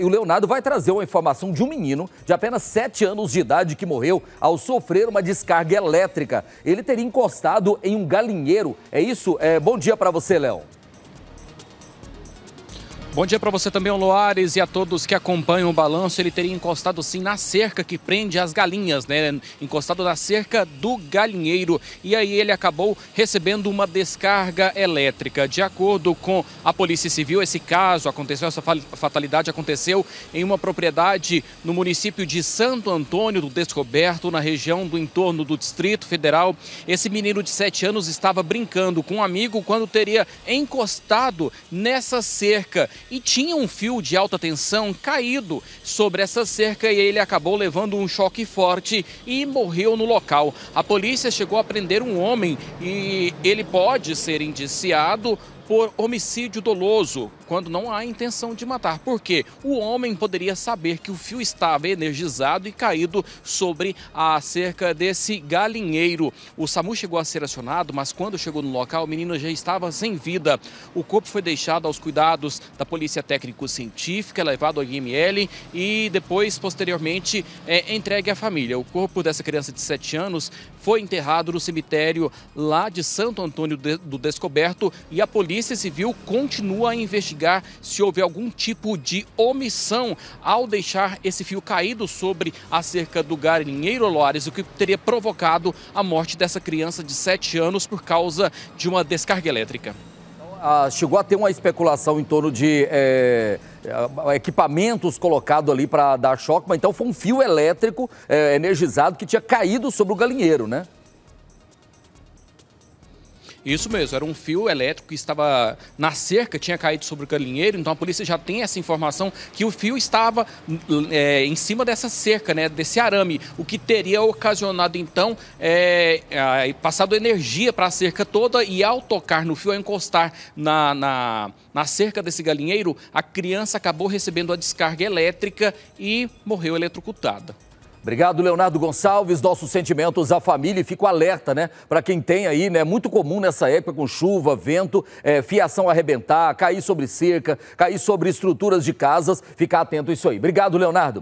E o Leonardo vai trazer uma informação de um menino de apenas 7 anos de idade que morreu ao sofrer uma descarga elétrica. Ele teria encostado em um galinheiro. É isso? É, bom dia para você, Léo. Bom dia para você também, Loares, e a todos que acompanham o balanço. Ele teria encostado sim na cerca que prende as galinhas, né? Encostado na cerca do galinheiro. E aí ele acabou recebendo uma descarga elétrica. De acordo com a Polícia Civil, esse caso aconteceu, essa fatalidade aconteceu em uma propriedade no município de Santo Antônio do Descoberto, na região do entorno do Distrito Federal. Esse menino de 7 anos estava brincando com um amigo quando teria encostado nessa cerca e tinha um fio de alta tensão caído sobre essa cerca e ele acabou levando um choque forte e morreu no local. A polícia chegou a prender um homem e ele pode ser indiciado por homicídio doloso, quando não há intenção de matar. Porque o homem poderia saber que o fio estava energizado e caído sobre a cerca desse galinheiro. O SAMU chegou a ser acionado, mas quando chegou no local, o menino já estava sem vida. O corpo foi deixado aos cuidados da Polícia Técnico-Científica, levado ao IML e depois, posteriormente, é, entregue à família. O corpo dessa criança de 7 anos foi enterrado no cemitério lá de Santo Antônio do Descoberto e a polícia Polícia Civil continua a investigar se houve algum tipo de omissão ao deixar esse fio caído sobre a cerca do Galinheiro Loares, o que teria provocado a morte dessa criança de 7 anos por causa de uma descarga elétrica. Então, ah, chegou a ter uma especulação em torno de é, equipamentos colocados ali para dar choque, mas então foi um fio elétrico é, energizado que tinha caído sobre o galinheiro, né? Isso mesmo, era um fio elétrico que estava na cerca, tinha caído sobre o galinheiro, então a polícia já tem essa informação que o fio estava é, em cima dessa cerca, né, desse arame, o que teria ocasionado então é, é, passado energia para a cerca toda e ao tocar no fio, ao encostar na, na, na cerca desse galinheiro, a criança acabou recebendo a descarga elétrica e morreu eletrocutada. Obrigado, Leonardo Gonçalves. Nossos sentimentos à família e fico alerta, né? Para quem tem aí, né? Muito comum nessa época com chuva, vento, é, fiação arrebentar, cair sobre cerca, cair sobre estruturas de casas. Ficar atento a isso aí. Obrigado, Leonardo.